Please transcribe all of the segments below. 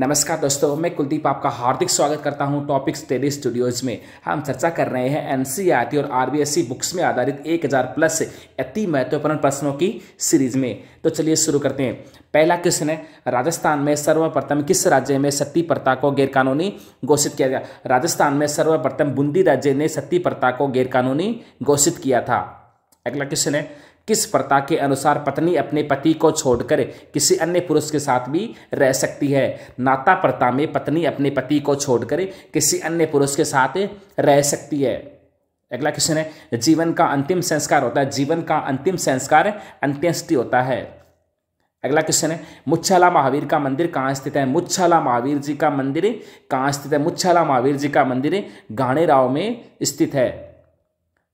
नमस्कार दोस्तों मैं कुलदीप आपका हार्दिक स्वागत करता हूं टॉपिक स्टडी स्टूडियोज में हम चर्चा कर रहे हैं एनसीईआरटी e और आरबीएससी बुक्स में आधारित 1000 प्लस अति महत्वपूर्ण प्रश्नों की सीरीज में तो चलिए शुरू करते हैं पहला क्वेश्चन है राजस्थान में सर्वप्रथम किस राज्य में सती प्रथा को गैरकानूनी घोषित किया गया राजस्थान में सर्वप्रथम बूंदी राज्य ने सती प्रथा को गैरकानूनी घोषित किया था अगला क्वेश्चन है किस प्रथा के अनुसार पत्नी अपने पति को छोड़कर किसी अन्य पुरुष के साथ भी रह सकती है नाता प्रथा में पत्नी अपने पति को छोड़कर किसी अन्य पुरुष के साथ रह सकती है अगला क्वेश्चन है जीवन का अंतिम संस्कार होता है जीवन का अंतिम संस्कार अंत्येष्टि होता है अगला क्वेश्चन है मुच्छाला महावीर का मंदिर कहाँ स्थित है मुच्छाला महावीर जी का मंदिर कहाँ स्थित है मुच्छाला महावीर जी का मंदिर गाणेराव में स्थित है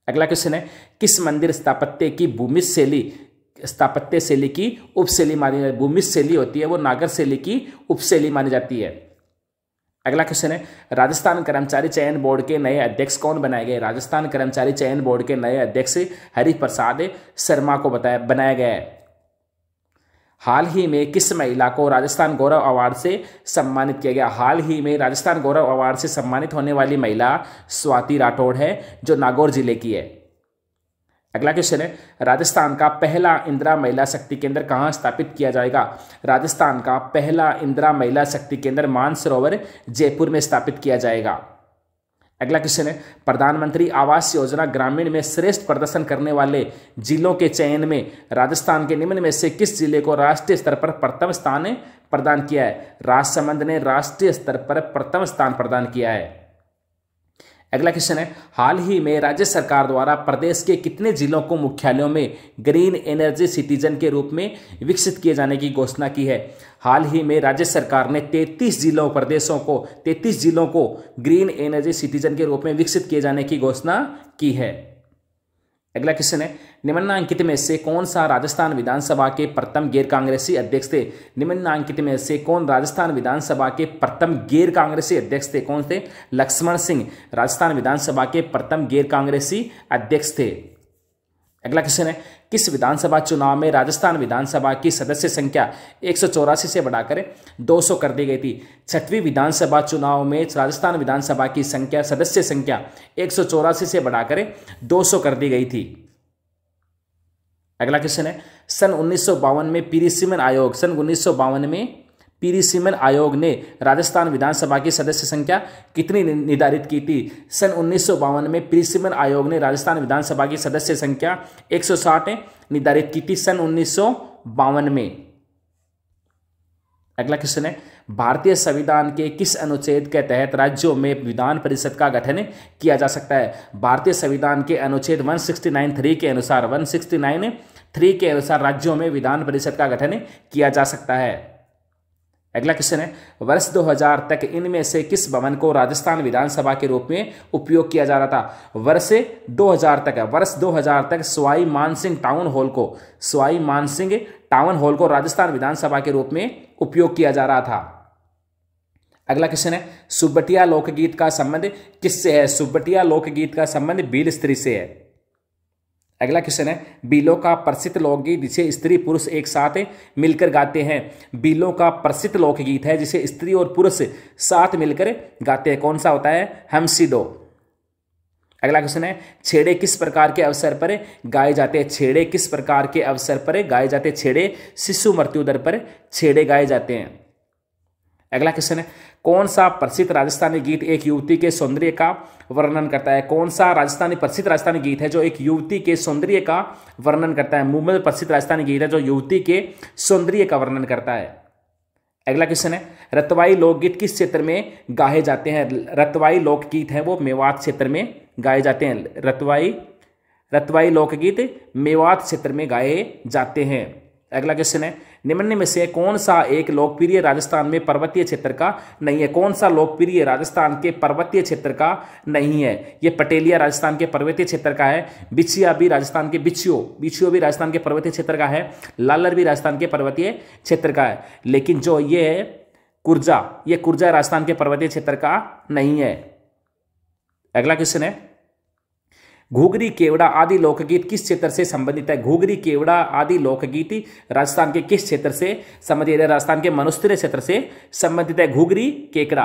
अगला क्वेश्चन है किस मंदिर स्थापत्य की भूमि शैली स्थापत्य शैली की उपशैली मानी जाती है भूमि शैली होती है वो नागर शैली की उपशैली मानी जाती है अगला क्वेश्चन है राजस्थान कर्मचारी चयन बोर्ड के नए अध्यक्ष कौन बनाए गए राजस्थान कर्मचारी चयन बोर्ड के नए अध्यक्ष हरिप्रसाद शर्मा को बताया बनाया गया है हाल ही में किस महिला को राजस्थान गौरव अवार्ड से सम्मानित किया गया हाल ही में राजस्थान गौरव अवार्ड से सम्मानित होने वाली महिला स्वाति राठौड़ है जो नागौर जिले की है अगला क्वेश्चन है राजस्थान का पहला इंदिरा महिला शक्ति केंद्र कहाँ स्थापित किया जाएगा राजस्थान का पहला इंदिरा महिला शक्ति केंद्र मानसरोवर जयपुर में स्थापित किया जाएगा अगला क्वेश्चन है प्रधानमंत्री आवास योजना ग्रामीण में श्रेष्ठ प्रदर्शन करने वाले जिलों के चयन में राजस्थान के निम्न में से किस जिले को राष्ट्रीय स्तर पर प्रथम स्थान प्रदान किया है राजसमंद ने राष्ट्रीय स्तर पर प्रथम स्थान प्रदान किया है अगला क्वेश्चन है हाल ही में राज्य सरकार द्वारा प्रदेश के कितने जिलों को मुख्यालयों में ग्रीन एनर्जी सिटीजन के रूप में विकसित किए जाने की घोषणा की है हाल ही में राज्य सरकार ने 33 जिलों प्रदेशों को 33 जिलों को ग्रीन एनर्जी सिटीजन के रूप में विकसित किए जाने की घोषणा की है अगला क्वेश्चन है निम्नांकित में से कौन सा राजस्थान विधानसभा के प्रथम गैर कांग्रेसी अध्यक्ष थे निम्नांकित में से कौन राजस्थान विधानसभा के प्रथम गैर कांग्रेसी अध्यक्ष थे कौन थे लक्ष्मण सिंह राजस्थान विधानसभा के प्रथम गैर कांग्रेसी अध्यक्ष थे अगला क्वेश्चन है किस विधानसभा चुनाव में राजस्थान विधानसभा की सदस्य संख्या एक से बढ़ाकर 200 कर दी गई थी छठवीं विधानसभा चुनाव में राजस्थान विधानसभा की संख्या सदस्य संख्या एक से बढ़ाकर 200 कर दी गई थी अगला क्वेश्चन है सन उन्नीस में पीरी सिमन आयोग सन उन्नीस में पीरीसीमन आयोग ने राजस्थान विधानसभा की सदस्य संख्या कितनी निर्धारित की थी सन उन्नीस में पीरीसीमन आयोग ने राजस्थान विधानसभा की सदस्य संख्या 160 निर्धारित की थी सन उन्नीस में अगला क्वेश्चन है भारतीय संविधान के किस अनुच्छेद के तहत राज्यों में विधान परिषद का गठन किया जा सकता है भारतीय संविधान के अनुच्छेद 169 के अनुसार 169 थ्री के अनुसार राज्यों में विधान परिषद का गठन किया जा सकता है अगला क्वेश्चन है वर्ष 2000 तक इनमें से किस भवन को राजस्थान विधानसभा के रूप में उपयोग किया जा रहा था वर्ष 2000 तक वर्ष 2000 तक स्वाई मानसिंह टाउन हॉल को स्वाई मानसिंह टाउन हॉल को राजस्थान विधानसभा के रूप में उपयोग किया जा रहा था अगला क्वेश्चन है सुबटिया लोकगीत का संबंध किससे है सुबटिया लोकगीत का संबंध बील स्त्री से है अगला क्वेश्चन है बिलों का प्रसिद्ध लोकगीत जिसे स्त्री पुरुष एक साथ मिलकर गाते हैं बिलों का प्रसिद्ध लोकगीत है जिसे स्त्री और पुरुष साथ मिलकर गाते हैं कौन सा होता है हमसी दो अगला क्वेश्चन है छेड़े किस प्रकार के अवसर पर गाए जाते हैं छेड़े किस प्रकार के अवसर पर गाए जाते हैं छेड़े शिशु मृत्यु दर पर छेड़े गाए जाते हैं अगला क्वेश्चन है कौन सा प्रसिद्ध राजस्थानी गीत एक युवती के सौंदर्य का वर्णन करता है कौन सा राजस्थानी प्रसिद्ध राजस्थानी गीत है जो एक युवती के सौंदर्य का वर्णन करता है मुंबई प्रसिद्ध राजस्थानी गीत है जो युवती के सौंदर्य का वर्णन करता है अगला क्वेश्चन है रतवाई लोकगीत किस क्षेत्र में गाए जाते हैं रतवाई लोकगीत है वो मेवात क्षेत्र में गाए जाते हैं रतवाई रतवाई लोकगीत मेवात क्षेत्र में गाए जाते हैं अगला क्वेश्चन है निम्न में से कौन सा एक लोकप्रिय राजस्थान में पर्वतीय क्षेत्र का नहीं है कौन सा लोकप्रिय राजस्थान के पर्वतीय क्षेत्र का नहीं है ये पटेलिया राजस्थान के पर्वतीय क्षेत्र का है बिछिया भी राजस्थान के बिछियो बिछियो भी राजस्थान के पर्वतीय क्षेत्र का है लालर भी राजस्थान के पर्वतीय क्षेत्र का है लेकिन जो ये है कुर्जा ये कुर्जा राजस्थान के पर्वतीय क्षेत्र का नहीं है अगला क्वेश्चन है घूगरी केवड़ा आदि लोकगीत किस क्षेत्र से संबंधित है घूगरी केवड़ा आदि लोकगीत राजस्थान के किस क्षेत्र से संबंधित है राजस्थान के मनुस्त्र क्षेत्र से संबंधित है घूगरी केकड़ा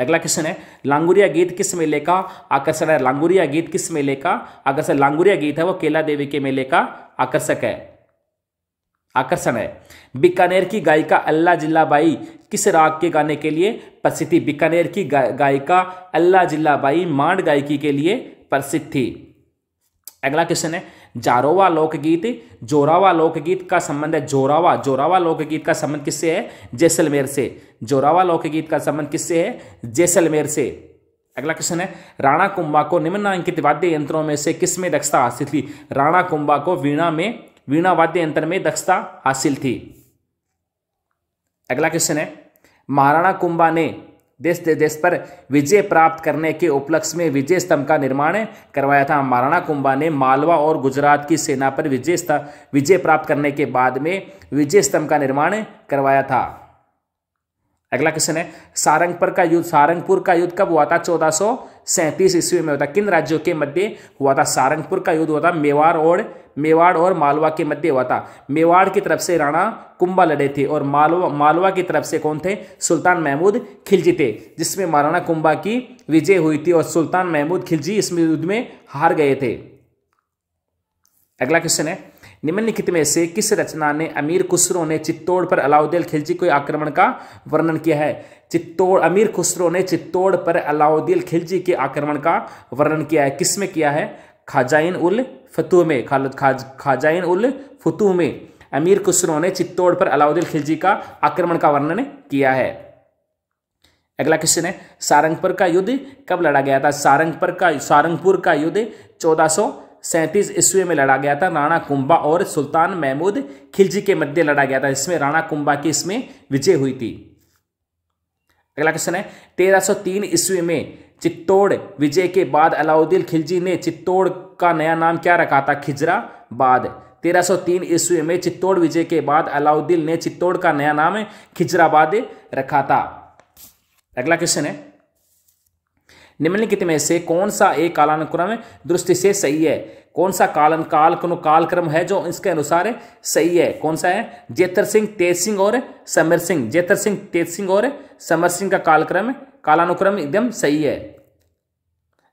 अगला क्वेश्चन है लांगुरिया गीत किस मेले का आकर्षण है लांगुरिया गीत किस मेले का आकर्षण लांगुरिया गीत है वो केला देवी के मेले का आकर्षक है आकर्षण है बीकानेर की गायिका अल्लाह जिल्ला बाई किस राग के गाने के लिए प्रसिद्धि बीकानेर की गायिका अल्लाह जिल्ला बाई मांड गायकी के लिए प्रसिद्ध थी अगला क्वेश्चन है जारोवा लोकगीत जोरावा लोकगीत का संबंध है जोरावा जोरावा लोकगीत का संबंध किससे है जैसलमेर से जोरावा लोकगीत का संबंध किससे है जैसलमेर से अगला क्वेश्चन है राणा कुंभा को निम्नांकित वाद्य यंत्रों में से किस में दक्षता हासिल थी राणा कुंभा को वीणा में वीणा वाद्य यंत्र में दक्षता हासिल थी अगला क्वेश्चन है महाराणा कुंभा ने देश देश पर विजय प्राप्त करने के उपलक्ष्य में विजय स्तंभ का निर्माण करवाया था महाराणा कुंभा ने मालवा और गुजरात की सेना पर विजय विजय प्राप्त करने के बाद में विजय स्तंभ का निर्माण करवाया था अगला क्वेश्चन है सारंगपुर का युद्ध सारंगपुर का युद्ध कब हुआ था चौदह सौ सैंतीस ईस्वी में होता किन राज्यों के मध्य हुआ था सारंगपुर का युद्ध हुआ था मेवाड़ और मेवाड़ और मालवा के मध्य हुआ था मेवाड़ की तरफ से राणा कुंभा लड़े थे और मालवा मालवा की तरफ से कौन थे सुल्तान महमूद खिलजी थे जिसमें महाराणा कुंभा की विजय हुई थी और सुल्तान महमूद खिलजी इस युद्ध में हार गए थे अगला क्वेश्चन है निम्नलिखित में से किस रचना ने अमीर खुसरो ने चित्तौड़ पर अलाउद्दीन खिलजी के आक्रमण का वर्णन किया है चित्तौड़ अमीर खुसरो ने चित्तौड़ पर अलाउद्दीन खिलजी के आक्रमण का वर्णन किया है किसमें किया है खाजाइन उल फतूह में खाज खाजाइन उल फतूह में अमीर खुसरो ने चित्तौड़ पर अलाउद्दीन खिलजी का आक्रमण का वर्णन किया है अगला क्वेश्चन है सारंगपुर का युद्ध कब लड़ा गया था सारंगपुर का सारंगपुर का युद्ध चौदह सैंतीस ईस्वी में लड़ा गया था राणा कुंभा और सुल्तान महमूद खिलजी के मध्य लड़ा गया था जिसमें राणा कुंभा की इसमें विजय हुई थी अगला क्वेश्चन है 1303 ईस्वी में चित्तौड़ विजय के बाद अलाउद्दीन खिलजी ने चित्तौड़ का नया नाम क्या रखा था खिजरा बाद 1303 ईस्वी में चित्तौड़ विजय के बाद अलाउद्दीन ने चित्तौड़ का नया नाम खिजराबाद रखा था अगला क्वेश्चन है निम्नलिखित में से कौन सा एक कालानुक्रम दृष्टि से सही है कौन सा कालन काल कालक्रम है जो इसके अनुसार सही है कौन सा है जेतर सिंह तेज सिंह और समर सिंह जेतर सिंह तेज सिंह और समर सिंह का कालक्रम कालानुक्रम एकदम सही है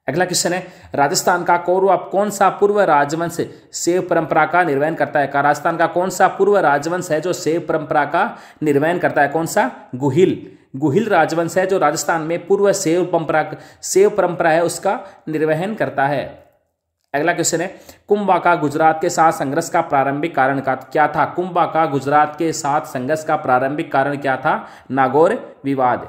अगला क्वेश्चन है राजस्थान का कौरव कौन सा पूर्व राजवंश सेव परंपरा का निर्वहन करता है राजस्थान का कौन सा पूर्व राजवंश है जो सेव परंपरा का निर्वहन करता है कौन सा गुहिल गुहिल राजवंश है जो राजस्थान में पूर्व सेव परंपरा सेव परंपरा है उसका निर्वहन करता है अगला क्वेश्चन है कुंभा का गुजरात के साथ संघर्ष का प्रारंभिक कारण का क्या था कुंभा का गुजरात के साथ संघर्ष का प्रारंभिक कारण क्या था नागौर विवाद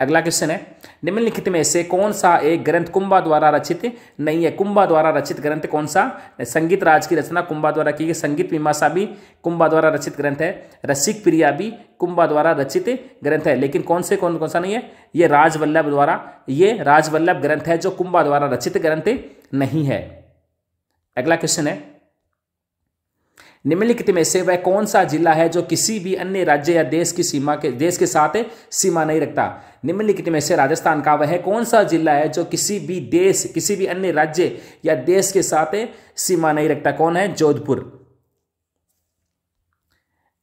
अगला क्वेश्चन है निम्नलिखित में से कौन सा एक ग्रंथ कुंभा द्वारा रचित नहीं है कुंभा द्वारा रचित ग्रंथ कौन सा संगीत राज की रचना कुंभा द्वारा की गई संगीत मीमांसा भी कुंभा द्वारा रचित ग्रंथ है रसिक प्रिया भी कुंभा द्वारा रचित ग्रंथ है लेकिन कौन से कौन कौन सा नहीं है ये राजवल्लभ द्वारा ये राजवल्लभ ग्रंथ है जो कुंभा द्वारा रचित ग्रंथ नहीं है अगला क्वेश्चन है निम्नलिखित में से वह कौन सा जिला है जो किसी भी अन्य राज्य या देश की सीमा के देश के साथ सीमा नहीं रखता निम्नलिखित में से राजस्थान का वह कौन सा जिला है जो किसी भी देश किसी भी अन्य राज्य या देश के साथ सीमा नहीं रखता कौन है जोधपुर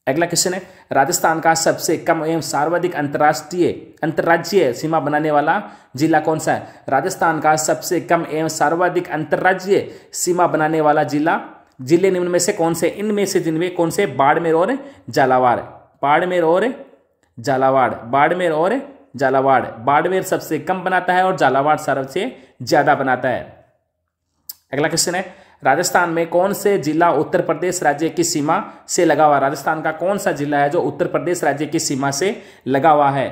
अगला क्वेश्चन है राजस्थान का सबसे कम एवं सर्वाधिक अंतर्राष्ट्रीय अंतर्राज्यीय सीमा बनाने वाला जिला कौन सा है राजस्थान का सबसे कम एवं सर्वाधिक अंतर्राज्यीय सीमा बनाने वाला जिला जिले निम्न में से कौन से इनमें से जिनमें कौन से बाड़मेर और झालावाड़ बाड़मेर और झालावाड़ बाड़मेर और झालावाड़ बाड़मेर सबसे कम बनाता है और झालावाड़ सबसे ज्यादा बनाता है अगला क्वेश्चन है राजस्थान में कौन से जिला उत्तर प्रदेश राज्य की सीमा से लगा हुआ राजस्थान का कौन सा जिला है जो उत्तर प्रदेश राज्य की सीमा से लगा हुआ है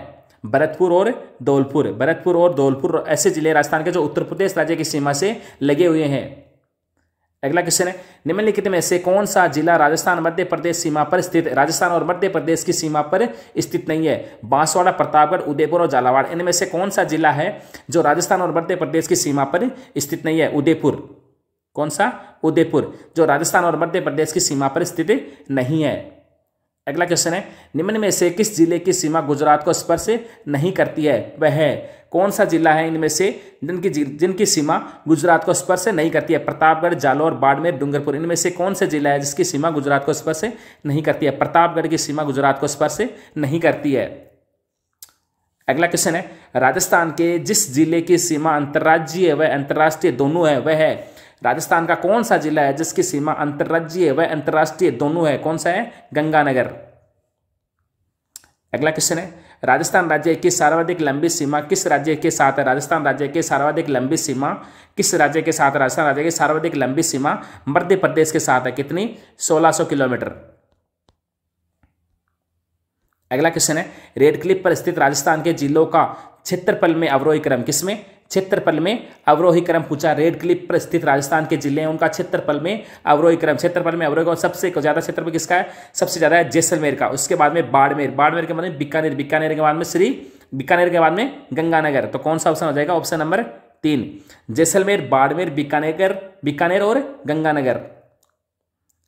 भरतपुर और धौलपुर भरतपुर और धौलपुर ऐसे जिले राजस्थान के जो उत्तर प्रदेश राज्य की सीमा से लगे हुए हैं अगला क्वेश्चन है निम्नलिखित में से कौन सा जिला राजस्थान मध्य प्रदेश सीमा पर स्थित राजस्थान और मध्य प्रदेश की सीमा पर स्थित नहीं है बांसवाड़ा प्रतापगढ़ उदयपुर और झालावाड़ इनमें से कौन सा जिला है जो राजस्थान और मध्य प्रदेश की सीमा पर स्थित नहीं है उदयपुर कौन सा उदयपुर जो राजस्थान और मध्य प्रदेश की सीमा पर स्थित नहीं है अगला क्वेश्चन है निम्न में से किस जिले की सीमा गुजरात को स्पर्श नहीं करती है वह है कौन सा जिला है इनमें से जिनकी जिनकी सीमा गुजरात को स्पर्श नहीं करती है प्रतापगढ़ जालौर बाड़मेर डूंगरपुर इनमें से कौन सा जिला है जिसकी सीमा गुजरात को स्पर्श नहीं करती है प्रतापगढ़ की सीमा गुजरात को स्पर्श नहीं करती है अगला क्वेश्चन है राजस्थान के जिस जिले की सीमा अंतर्राज्यीय व अंतर्राष्ट्रीय दोनों है वह है राजस्थान का कौन सा जिला है जिसकी सीमा अंतर्राज्यीय व अंतर्राष्ट्रीय दोनों है कौन सा है गंगानगर अगला क्वेश्चन है राजस्थान राज्य की सर्वाधिक लंबी सीमा किस राज्य के साथ है राजस्थान राज्य की सर्वाधिक लंबी सीमा किस राज्य के साथ राजस्थान राज्य की सर्वाधिक लंबी सीमा मध्य प्रदेश के साथ है कितनी 1600 किलोमीटर अगला क्वेश्चन है रेड क्लिप पर स्थित राजस्थान के जिलों का क्षेत्रफल में अवरोही क्रम किसमें क्षेत्रफल में अवरोही क्रम पूछा रेड क्लिप पर स्थित राजस्थान के जिले हैं उनका क्षेत्रफल में अवरोही क्रम क्षेत्रफल में अवरोही सबसे ज़्यादा क्षेत्रफल किसका है सबसे ज़्यादा है जैसलमेर का उसके बाद में बाड़मेर बाड़मेर के बाद में बीकानेर बीकानेर के बाद में श्री बीकानेर के बाद में गंगानगर तो कौन सा ऑप्शन हो जाएगा ऑप्शन नंबर तीन जैसलमेर बाड़मेर बीकानेर बीकानेर और गंगानगर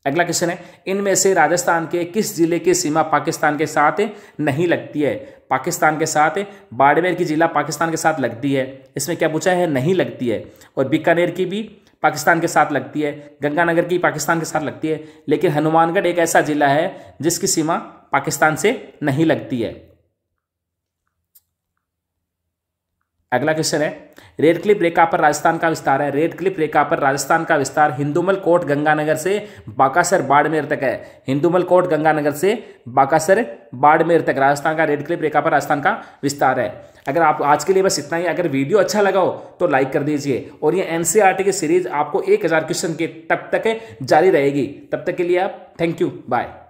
अगला क्वेश्चन है इनमें से राजस्थान के किस जिले की सीमा पाकिस्तान के साथ नहीं लगती है पाकिस्तान के साथ बाड़मेर की जिला पाकिस्तान के साथ लगती है इसमें क्या पूछा है नहीं लगती है और बीकानेर की भी पाकिस्तान के साथ लगती है गंगानगर की पाकिस्तान के साथ लगती है लेकिन हनुमानगढ़ एक ऐसा जिला है जिसकी सीमा पाकिस्तान से नहीं लगती है अगला क्वेश्चन है रेड क्लिप रेखा पर राजस्थान का विस्तार है रेड क्लिप रेखा पर राजस्थान का विस्तार हिंदुमल कोट गंगानगर से बाकासर बाड़मेर तक है हिंदुमल कोट गंगानगर से बाकासर बाड़मेर तक राजस्थान का रेड क्लिप रेखा पर राजस्थान का विस्तार है अगर आप आज के लिए बस इतना ही अगर वीडियो अच्छा लगा हो तो लाइक कर दीजिए और ये एन e की सीरीज आपको एक हजार क्वेश्चन के तब तक जारी रहेगी तब तक के लिए आप थैंक यू बाय